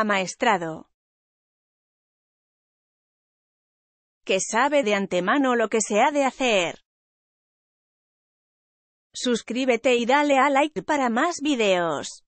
amaestrado. Que sabe de antemano lo que se ha de hacer. Suscríbete y dale a like para más videos.